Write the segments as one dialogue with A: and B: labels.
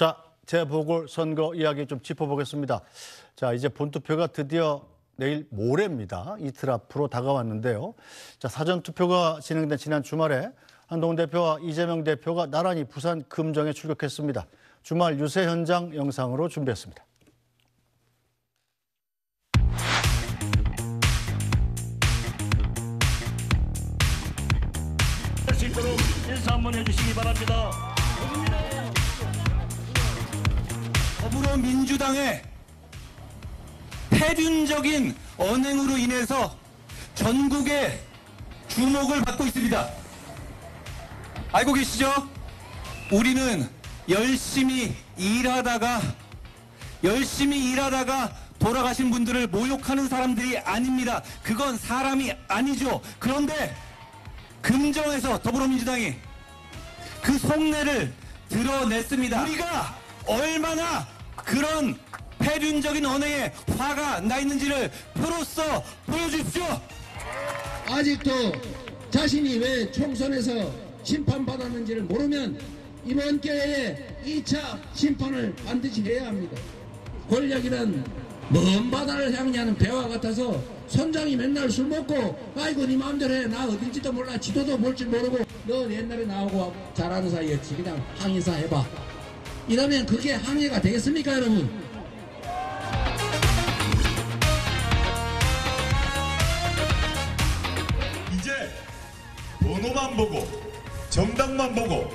A: 자, 재보궐 선거 이야기 좀 짚어보겠습니다. 자, 이제 본투표가 드디어 내일 모레입니다. 이틀 앞으로 다가왔는데요. 자, 사전 투표가 진행된 지난 주말에 한동훈 대표와 이재명 대표가 나란히 부산 금정에 출격했습니다. 주말 유세 현장 영상으로 준비했습니다. 수 있도록 인사 한번 해주시기 바랍니다.
B: 더불어민주당의 패륜적인 언행으로 인해서 전국의 주목을 받고 있습니다. 알고 계시죠? 우리는 열심히 일하다가 열심히 일하다가 돌아가신 분들을 모욕하는 사람들이 아닙니다. 그건 사람이 아니죠. 그런데 금정에서 더불어민주당이 그 속내를 드러냈습니다. 우리가 얼마나 그런 패륜적인 언행에 화가 나 있는지를 표로써 보여주십시오. 아직도 자신이 왜 총선에서 심판받았는지를 모르면 이번 기회에 2차 심판을 반드시 해야 합니다. 권력이란 먼 바다를 향하는
A: 배와 같아서 선장이 맨날 술 먹고 아이고 네 마음대로 해 나 어딘지도 몰라 지도도 볼 줄 모르고 너 옛날에 나오고 잘하는 사이였지 그냥 항의사 해봐 이러면 그게 항해가 되겠습니까 여러분?
C: 이제 번호만 보고 정당만 보고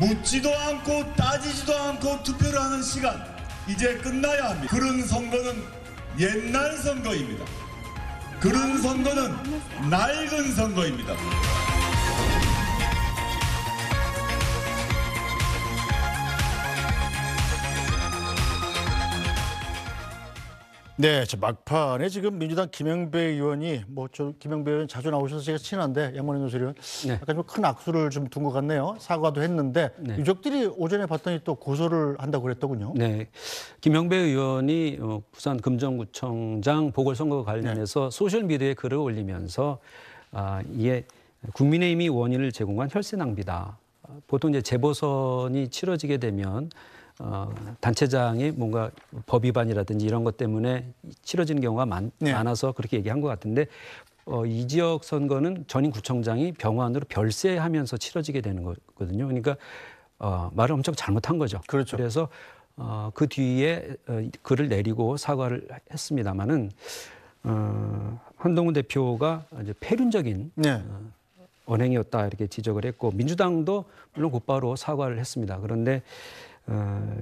C: 묻지도 않고 따지지도 않고 투표를 하는 시간 이제 끝나야 합니다. 그런 선거는 옛날
A: 선거입니다. 그런 선거는 낡은 선거입니다. 네, 저 막판에 지금 민주당 김영배 의원이 뭐 저 김영배 의원 자주 나오셔서 제가 친한데 양만희 노수의원 네. 약간 좀 큰 악수를 좀 둔 것 같네요. 사과도 했는데 네. 유족들이 오전에 봤더니 또 고소를
B: 한다고 그랬더군요. 네, 김영배 의원이 어, 부산 금정구청장 보궐선거 관련해서 네. 소셜 미디어에 글을 올리면서 아, 이게 국민의힘이 원인을 제공한 혈세 낭비다. 보통 이제 재보선이 치러지게 되면 어, 단체장이 뭔가 법 위반이라든지 이런 것 때문에 치러지는 경우가 많, 네. 많아서 그렇게 얘기한 것 같은데 어, 이 지역 선거는 전임 구청장이 병원으로 별세하면서 치러지게 되는 거거든요. 그러니까 어, 말을 엄청 잘못한 거죠. 그렇죠. 그래서 어, 그 뒤에 어, 글을 내리고 사과를 했습니다마는 어, 한동훈 대표가 이제 폐륜적인 네. 어, 언행이었다 이렇게 지적을 했고 민주당도 물론 곧바로 사과를 했습니다. 그런데 어,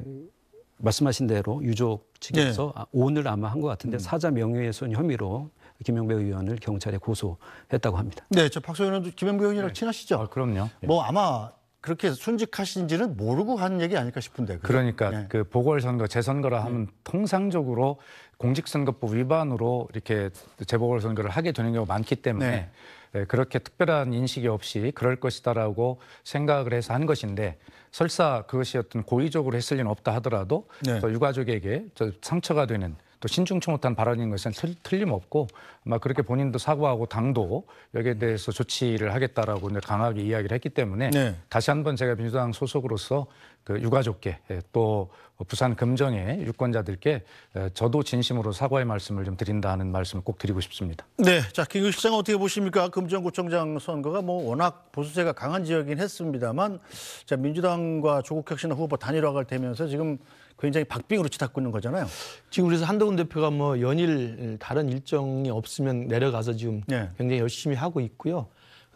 B: 말씀하신 대로 유족 측에서 네. 아, 오늘 아마 한 것 같은데 음. 사자 명예훼손 혐의로 김영배 의원을 경찰에 고소했다고 합니다. 네, 저박소 의원도 김영배 의원이랑
D: 네. 친하시죠? 아, 그럼요. 네. 뭐 아마 그렇게 순직하신지는 모르고 한 얘기 아닐까 싶은데. 그죠? 그러니까 네. 그 보궐선거 재선거라 하면 네. 통상적으로 공직선거법 위반으로 이렇게 재보궐선거를 하게 되는 경우가 많기 때문에 네. 예, 그렇게 특별한 인식이 없이 그럴 것이다라고 생각을 해서 한 것인데 설사 그것이 어떤 고의적으로 했을 리는 없다 하더라도 네. 또 유가족에게 상처가 되는 또 신중치 못한 발언인 것은 틀림없고 아마 그렇게 본인도 사과하고 당도 여기에 대해서 조치를 하겠다라고 강하게 이야기를 했기 때문에 네. 다시 한번 제가 민주당 소속으로서 그 유가족께 예, 또 부산 금정의 유권자들께 어, 저도 진심으로 사과의 말씀을 좀 드린다 는 말씀을 꼭 드리고 싶습니다.
A: 네, 자 김규 실장 어떻게 보십니까? 금정구청장 선거가 뭐 워낙 보수세가 강한 지역이긴 했습니다만, 자 민주당과 조국혁신 후보 단일화가 되면서 지금 굉장히 박빙으로 치닫고 있는 거잖아요.
C: 지금 그래서 한동훈 대표가 뭐 연일 다른 일정이 없으면 내려가서 지금 네. 굉장히 열심히 하고 있고요.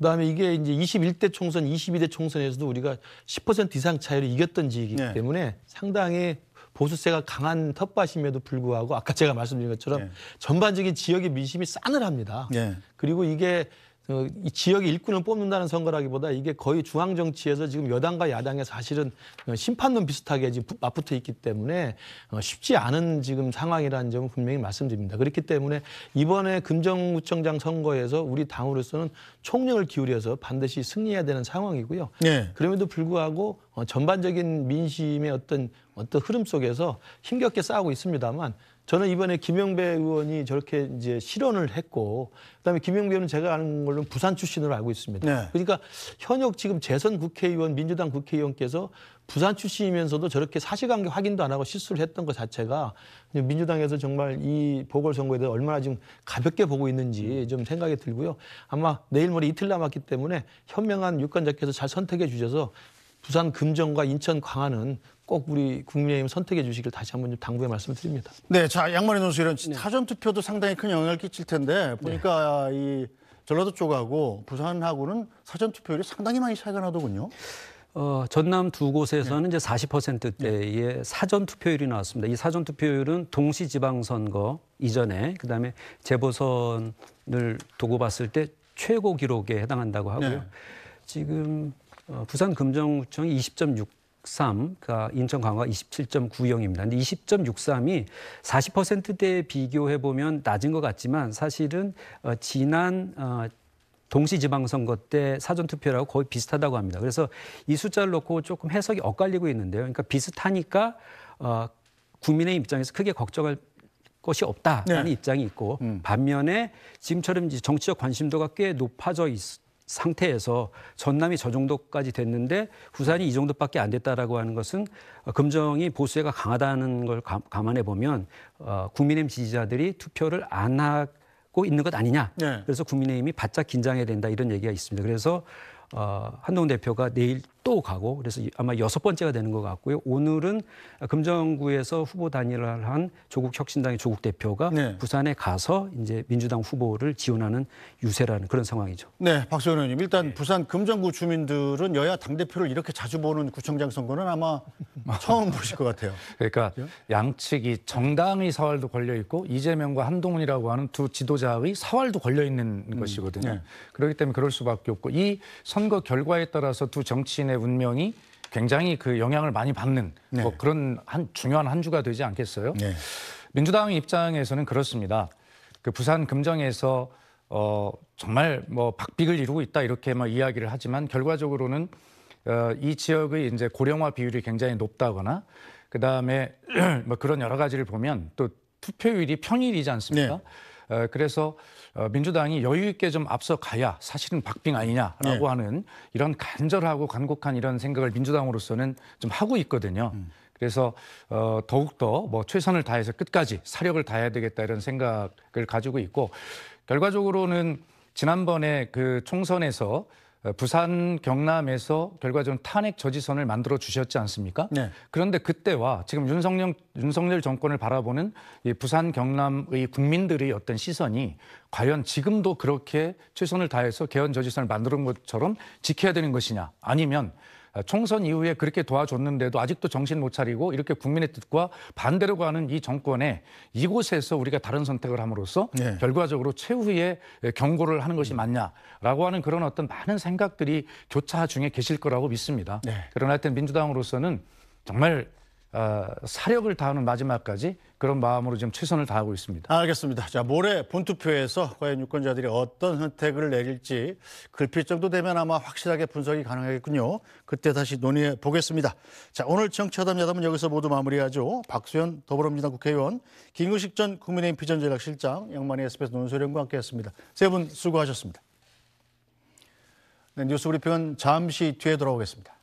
C: 그다음에 이게 이제 21대 총선, 22대 총선에서도 우리가 10% 이상 차이로 이겼던 지이기 네. 때문에 상당히 보수세가 강한 텃밭임에도 불구하고 아까 제가 말씀드린 것처럼 네. 전반적인 지역의 민심이 싸늘합니다. 네. 그리고 이게 어, 이 지역의 일꾼을 뽑는다는 선거라기보다 이게 거의 중앙 정치에서 지금 여당과 야당의 사실은 어, 심판론 비슷하게 지금 맞붙어 있기 때문에 어, 쉽지 않은 지금 상황이라는 점은 분명히 말씀드립니다. 그렇기 때문에 이번에 금정구청장 선거에서 우리 당으로서는 총력을 기울여서 반드시 승리해야 되는 상황이고요. 네. 그럼에도 불구하고 전반적인 민심의 어떤 어떤 흐름 속에서 힘겹게 싸우고 있습니다만 저는 이번에 김영배 의원이 저렇게 이제 실언을 했고 그다음에 김영배 의원은 제가 아는 걸로는 부산 출신으로 알고 있습니다. 네. 그러니까 현역 지금 재선 국회의원 민주당 국회의원께서 부산 출신이면서도 저렇게 사실관계 확인도 안 하고 실수를 했던 것 자체가 민주당에서 정말 이 보궐선거에 대해 얼마나 지금 가볍게 보고 있는지 좀 생각이 들고요. 아마 내일 모레 이틀 남았기 때문에 현명한 유권자께서 잘 선택해 주셔서 부산 금정과 인천 광안은 꼭 우리 국민의힘 선택해 주시길 다시 한번 당부의 말씀을 드립니다.
A: 네, 자 양만희 선수 이런 네. 사전 투표도 상당히 큰 영향을 끼칠 텐데 보니까 네. 이 전라도 쪽하고 부산하고는 사전 투표율이 상당히 많이 차이가 나더군요.
B: 어, 전남 두 곳에서는 네. 이제 40%대의 네. 사전 투표율이 나왔습니다. 이 사전 투표율은 동시 지방선거 이전에 그다음에 재보선을 두고 봤을 때 최고 기록에 해당한다고 하고요. 네. 지금 어, 부산 금정구청이 20.6 3, 그 인천 강화 27.90입니다. 근데 20.63이 40%대 비교해 보면 낮은 것 같지만 사실은 어, 지난 어, 동시 지방선거 때 사전투표라고 거의 비슷하다고 합니다. 그래서 이 숫자를 놓고 조금 해석이 엇갈리고 있는데요. 그러니까 비슷하니까 어, 국민의 입장에서 크게 걱정할 것이 없다라는 네. 입장이 있고 음. 반면에 지금처럼 정치적 관심도가 꽤 높아져 있, 상태에서 전남이 저 정도까지 됐는데 부산이 이 정도밖에 안 됐다라고 하는 것은 어, 금정이 보수세가 강하다는 걸 감안해 보면 어, 국민의힘 지지자들이 투표를 안 하고 있는 것 아니냐. 네. 그래서 국민의힘이 바짝 긴장해야 된다 이런 얘기가 있습니다. 그래서 어, 한동 대표가 내일 또 가고 그래서 아마 여섯 번째가 되는 것 같고요. 오늘은 금정구에서 후보 단일화를 한 조국 혁신당의 조국 대표가 네. 부산에 가서 이제 민주당 후보를 지원하는 유세라는 그런 상황이죠.
A: 네, 박소연 의원님. 일단 네. 부산
D: 금정구 주민들은 여야 당대표를 이렇게 자주 보는 구청장 선거는 아마 처음 보실 것 같아요. 그러니까 양측이 정당의 사활도 걸려 있고 이재명과 한동훈이라고 하는 두 지도자의 사활도 걸려 있는 음, 것이거든요. 네. 그렇기 때문에 그럴 수밖에 없고 이 선거 결과에 따라서 두 정치인 자신의 운명이 굉장히 그 영향을 많이 받는 네. 뭐 그런 한 중요한 한 주가 되지 않겠어요? 네. 민주당 입장에서는 그렇습니다. 그 부산 금정에서 어 정말 뭐 박빙을 이루고 있다 이렇게 막 뭐 이야기를 하지만 결과적으로는 어, 이 지역의 이제 고령화 비율이 굉장히 높다거나 그 다음에 뭐 그런 여러 가지를 보면 또 투표율이 평일이지 않습니까? 네. 어, 그래서 어, 민주당이 여유 있게 좀 앞서가야 사실은 박빙 아니냐라고 네. 하는 이런 간절하고 간곡한 이런 생각을 민주당으로서는 좀 하고 있거든요. 음. 그래서 어, 더욱더 뭐 최선을 다해서 끝까지 사력을 다해야 되겠다 이런 생각을 가지고 있고 결과적으로는 지난번에 그 총선에서 어, 부산 경남에서 결과적으로 탄핵 저지선을 만들어 주셨지 않습니까? 네. 그런데 그때와 지금 윤석열, 윤석열 정권을 바라보는 이 부산 경남의 국민들의 어떤 시선이 과연 지금도 그렇게 최선을 다해서 개헌 저지선을 만드는 것처럼 지켜야 되는 것이냐 아니면 아, 총선 이후에 그렇게 도와줬는데도 아직도 정신 못 차리고 이렇게 국민의 뜻과 반대로 가는 이 정권에 이곳에서 우리가 다른 선택을 함으로써 네. 결과적으로 최후의 경고를 하는 것이 맞냐라고 하는 그런 어떤 많은 생각들이 교차 중에 계실 거라고 믿습니다. 네. 그러나 하여튼 민주당으로서는 정말 아, 사력을 다하는 마지막까지 그런 마음으로 지금 최선을 다하고 있습니다. 알겠습니다. 자, 모레
A: 본투표에서 과연 유권자들이 어떤 선택을 내릴지 글필 정도 되면 아마 확실하게 분석이 가능하겠군요. 그때 다시 논의해 보겠습니다. 자, 오늘 청취하담 야담은 여기서 모두 마무리하죠. 박수현 더불어민주당 국회의원, 김근식 전 국민의힘 비전전략실장, 양만희 SBS 논설위과 함께했습니다. 세 분 수고하셨습니다. 네, 뉴스 브리핑은 잠시 뒤에 돌아오겠습니다.